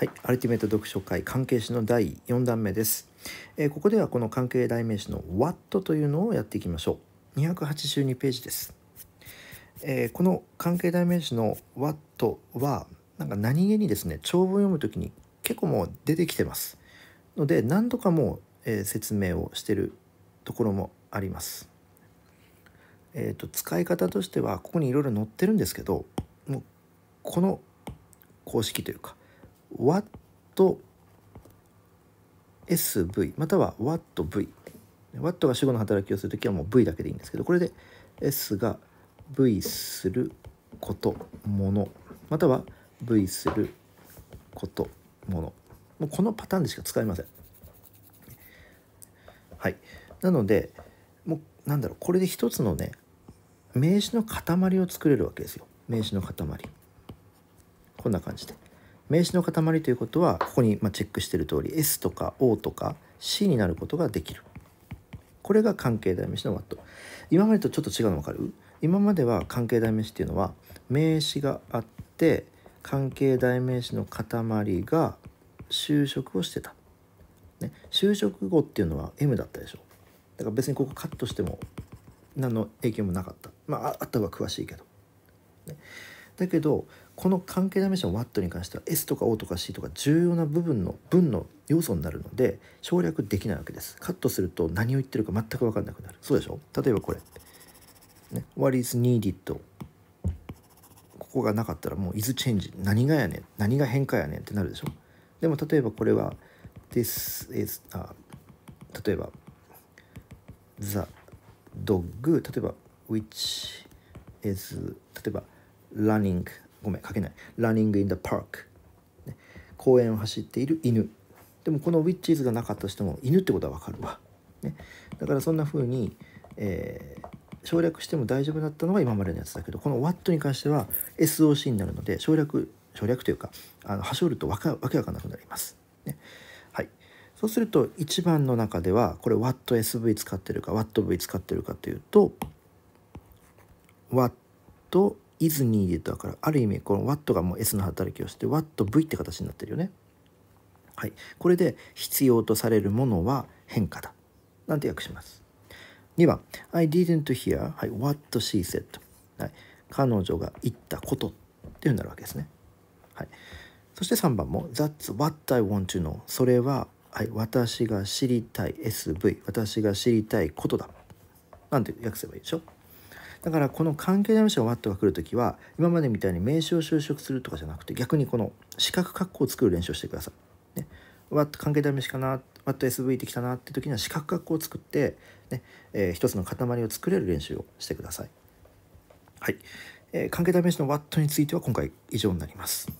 はい、アルティメット読書会関係詞の第4段目です、えー、ここではこの関係代名詞の What というのをやっていきましょう282ページです、えー、この関係代名詞の What はなんか何気にですね長文読む時に結構もう出てきてますので何度かもう、えー、説明をしてるところもありますえーと使い方としてはここにいろいろ載ってるんですけどもうこの公式というか w a t s v または w a t v Watt が主語の働きをするときはもう V だけでいいんですけど、これで S が V すること、もの、または V すること、もの。もうこのパターンでしか使いません。はい。なので、もうなんだろう、これで一つのね、名詞の塊を作れるわけですよ。名詞の塊。こんな感じで。名詞の塊ということはここにチェックしている通り S とか O とか C になることができるこれが関係代名詞の what 今までとちょっと違うの分かる今までは関係代名詞っていうのは名詞があって関係代名詞の塊が就職をしてた、ね、就職後っていうのは M だったでしょだから別にここカットしても何の影響もなかったまああった方詳しいけど、ね、だけどこの関係代名詞の w a t に関しては S とか O とか C とか重要な部分の文の要素になるので省略できないわけですカットすると何を言ってるか全く分かんなくなるそうでしょ例えばこれ、ね、What is needed ここがなかったらもう is change 何がやねん何が変化やねんってなるでしょでも例えばこれは This is あ例えば The dog 例えば which is 例えば running ごめん書けない「Running in the Park」公園を走っている犬でもこのウィッチーズがなかったとしても犬ってことは分かるわ、ね、だからそんな風に、えー、省略しても大丈夫だったのが今までのやつだけどこの What に関しては SOC になるので省略省略というかあの端折るとわかわけわかんなくなります、ね、はいそうすると1番の中ではこれ WattSV 使ってるか WattV 使ってるかというと Watt is needed だからある意味この what がもう S の働きをして whatV って形になってるよね。はい、これで必要とされるものは変化だなんて訳します。2番 I didn't hear、はい、what she said、はい、彼女が言ったことっていうになるわけですね。はい、そして3番も That's what I want to know それは、はい、私が知りたい SV 私が知りたいことだなんて訳せばいいでしょだからこの関係代名詞がワットが来る時は今までみたいに名詞を修飾するとかじゃなくて逆にこの四角括弧を作る練習をしてください。ね、ワット関係代名詞かなワット SV できたなって時には四角括弧を作ってね、えー、一つの塊を作れる練習をしてください。はい、えー、関係代名詞の w ッ a t については今回以上になります。